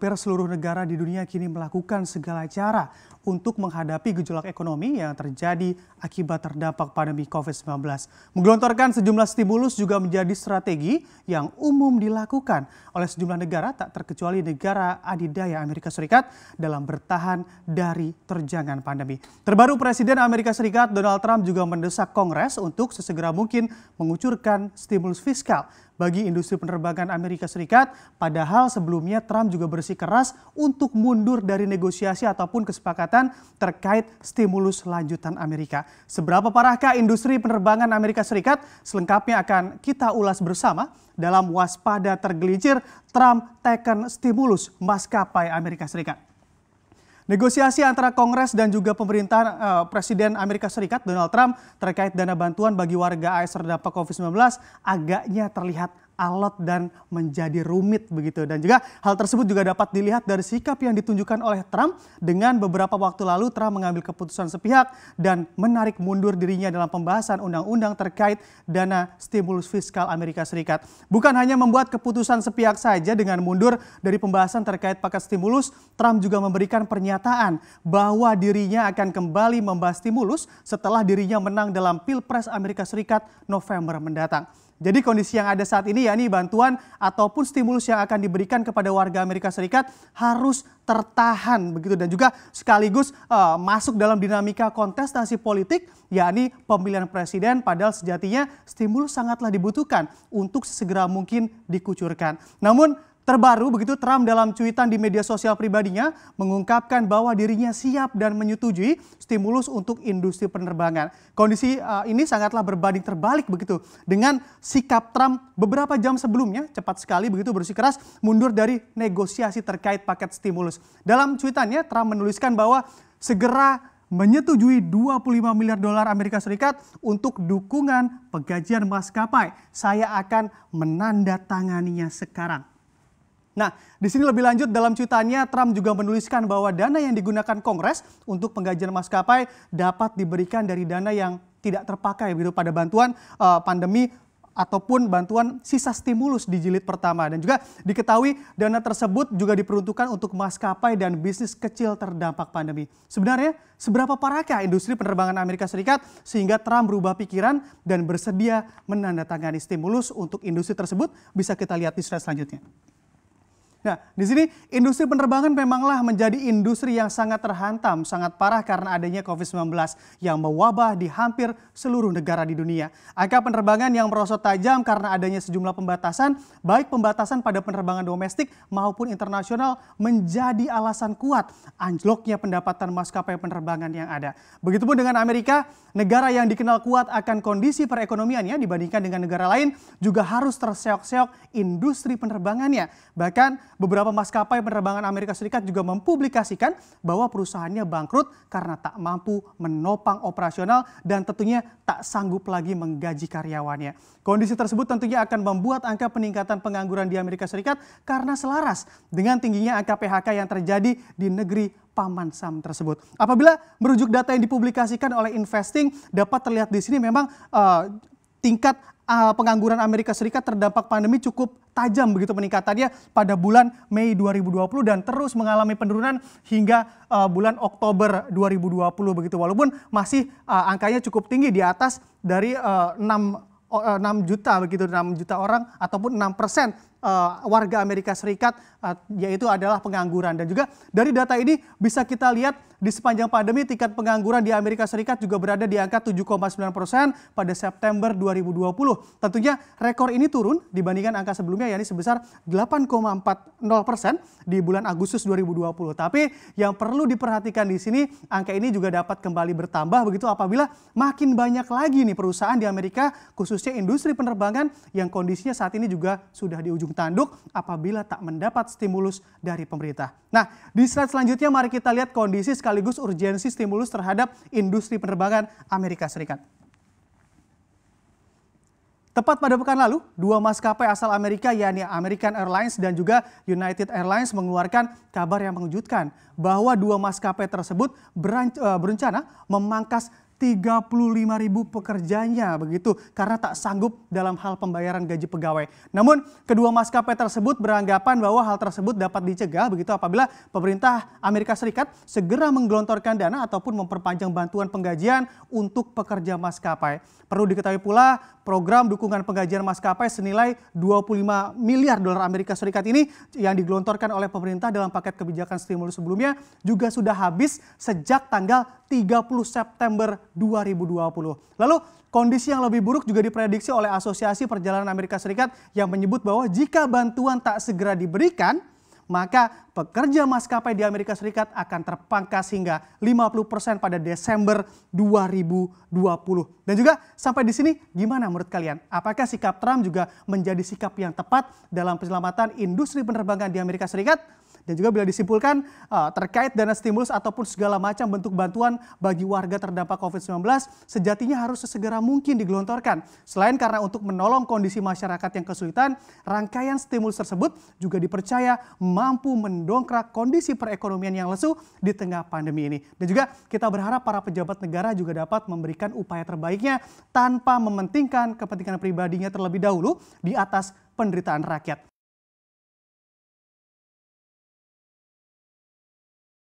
hampir seluruh negara di dunia kini melakukan segala cara untuk menghadapi gejolak ekonomi yang terjadi akibat terdampak pandemi COVID-19. Menggelontorkan sejumlah stimulus juga menjadi strategi yang umum dilakukan oleh sejumlah negara tak terkecuali negara adidaya Amerika Serikat dalam bertahan dari terjangan pandemi. Terbaru Presiden Amerika Serikat Donald Trump juga mendesak Kongres untuk sesegera mungkin mengucurkan stimulus fiskal bagi industri penerbangan Amerika Serikat, padahal sebelumnya Trump juga bersikeras untuk mundur dari negosiasi ataupun kesepakatan terkait stimulus lanjutan Amerika. Seberapa parahkah industri penerbangan Amerika Serikat? Selengkapnya akan kita ulas bersama dalam waspada tergelincir Trump tekan stimulus maskapai Amerika Serikat. Negosiasi antara Kongres dan juga pemerintahan eh, Presiden Amerika Serikat Donald Trump terkait dana bantuan bagi warga AS terdampak COVID-19 agaknya terlihat alot dan menjadi rumit begitu. Dan juga hal tersebut juga dapat dilihat dari sikap yang ditunjukkan oleh Trump dengan beberapa waktu lalu Trump mengambil keputusan sepihak dan menarik mundur dirinya dalam pembahasan undang-undang terkait dana stimulus fiskal Amerika Serikat. Bukan hanya membuat keputusan sepihak saja dengan mundur dari pembahasan terkait paket stimulus, Trump juga memberikan pernyataan bahwa dirinya akan kembali membahas stimulus setelah dirinya menang dalam Pilpres Amerika Serikat November mendatang. Jadi kondisi yang ada saat ini yakni bantuan ataupun stimulus yang akan diberikan kepada warga Amerika Serikat harus tertahan begitu dan juga sekaligus uh, masuk dalam dinamika kontestasi politik yakni pemilihan presiden padahal sejatinya stimulus sangatlah dibutuhkan untuk segera mungkin dikucurkan. Namun Terbaru begitu Trump dalam cuitan di media sosial pribadinya mengungkapkan bahwa dirinya siap dan menyetujui stimulus untuk industri penerbangan. Kondisi uh, ini sangatlah berbanding terbalik begitu dengan sikap Trump beberapa jam sebelumnya cepat sekali begitu bersikeras mundur dari negosiasi terkait paket stimulus. Dalam cuitannya Trump menuliskan bahwa segera menyetujui 25 miliar dolar Amerika Serikat untuk dukungan pegajian maskapai. Saya akan menandatanganinya sekarang. Nah, di sini lebih lanjut dalam cuitannya Trump juga menuliskan bahwa dana yang digunakan Kongres untuk penggajian maskapai dapat diberikan dari dana yang tidak terpakai begitu pada bantuan uh, pandemi ataupun bantuan sisa stimulus di jilid pertama. Dan juga diketahui dana tersebut juga diperuntukkan untuk maskapai dan bisnis kecil terdampak pandemi. Sebenarnya seberapa parahkah industri penerbangan Amerika Serikat sehingga Trump berubah pikiran dan bersedia menandatangani stimulus untuk industri tersebut? Bisa kita lihat di slide selanjutnya. Nah, di sini industri penerbangan memanglah menjadi industri yang sangat terhantam, sangat parah karena adanya COVID-19 yang mewabah di hampir seluruh negara di dunia. Angka penerbangan yang merosot tajam karena adanya sejumlah pembatasan, baik pembatasan pada penerbangan domestik maupun internasional menjadi alasan kuat anjloknya pendapatan maskapai penerbangan yang ada. Begitupun dengan Amerika, negara yang dikenal kuat akan kondisi perekonomiannya dibandingkan dengan negara lain juga harus terseok-seok industri penerbangannya. Bahkan beberapa maskapai penerbangan Amerika Serikat juga mempublikasikan bahwa perusahaannya bangkrut karena tak mampu menopang operasional dan tentunya tak sanggup lagi menggaji karyawannya. Kondisi tersebut tentunya akan membuat angka peningkatan pengangguran di Amerika Serikat karena selaras dengan tingginya angka PHK yang terjadi di negeri paman sam tersebut. Apabila merujuk data yang dipublikasikan oleh Investing dapat terlihat di sini memang uh, tingkat uh, pengangguran Amerika Serikat terdampak pandemi cukup tajam begitu peningkatannya pada bulan Mei 2020 dan terus mengalami penurunan hingga uh, bulan Oktober 2020 begitu walaupun masih uh, angkanya cukup tinggi di atas dari uh, 6 6 juta begitu 6 juta orang ataupun 6 persen uh, warga Amerika Serikat uh, yaitu adalah pengangguran dan juga dari data ini bisa kita lihat di sepanjang pandemi tingkat pengangguran di Amerika Serikat juga berada di angka 7,9 persen pada September 2020. Tentunya rekor ini turun dibandingkan angka sebelumnya yakni sebesar 8,40 persen di bulan Agustus 2020. Tapi yang perlu diperhatikan di sini angka ini juga dapat kembali bertambah begitu apabila makin banyak lagi nih perusahaan di Amerika khususnya industri penerbangan yang kondisinya saat ini juga sudah di ujung ujung tanduk apabila tak mendapat stimulus dari pemerintah. Nah, di slide selanjutnya mari kita lihat kondisi sekaligus urgensi stimulus terhadap industri penerbangan Amerika Serikat. Tepat pada pekan lalu, dua maskapai asal Amerika yakni American Airlines dan juga United Airlines mengeluarkan kabar yang mengejutkan bahwa dua maskapai tersebut eh, berencana memangkas 35.000 pekerjanya begitu karena tak sanggup dalam hal pembayaran gaji pegawai. Namun kedua maskapai tersebut beranggapan bahwa hal tersebut dapat dicegah begitu apabila pemerintah Amerika Serikat segera menggelontorkan dana ataupun memperpanjang bantuan penggajian untuk pekerja maskapai. Perlu diketahui pula program dukungan penggajian maskapai senilai 25 miliar dolar Amerika Serikat ini yang digelontorkan oleh pemerintah dalam paket kebijakan stimulus sebelumnya juga sudah habis sejak tanggal 30 September 2020. Lalu kondisi yang lebih buruk juga diprediksi oleh Asosiasi Perjalanan Amerika Serikat yang menyebut bahwa jika bantuan tak segera diberikan, maka pekerja maskapai di Amerika Serikat akan terpangkas hingga 50% pada Desember 2020. Dan juga sampai di sini gimana menurut kalian? Apakah sikap Trump juga menjadi sikap yang tepat dalam penyelamatan industri penerbangan di Amerika Serikat? Dan juga bila disimpulkan eh, terkait dana stimulus ataupun segala macam bentuk bantuan bagi warga terdampak COVID-19 sejatinya harus sesegera mungkin digelontorkan. Selain karena untuk menolong kondisi masyarakat yang kesulitan, rangkaian stimulus tersebut juga dipercaya mampu mendongkrak kondisi perekonomian yang lesu di tengah pandemi ini. Dan juga kita berharap para pejabat negara juga dapat memberikan upaya terbaiknya tanpa mementingkan kepentingan pribadinya terlebih dahulu di atas penderitaan rakyat.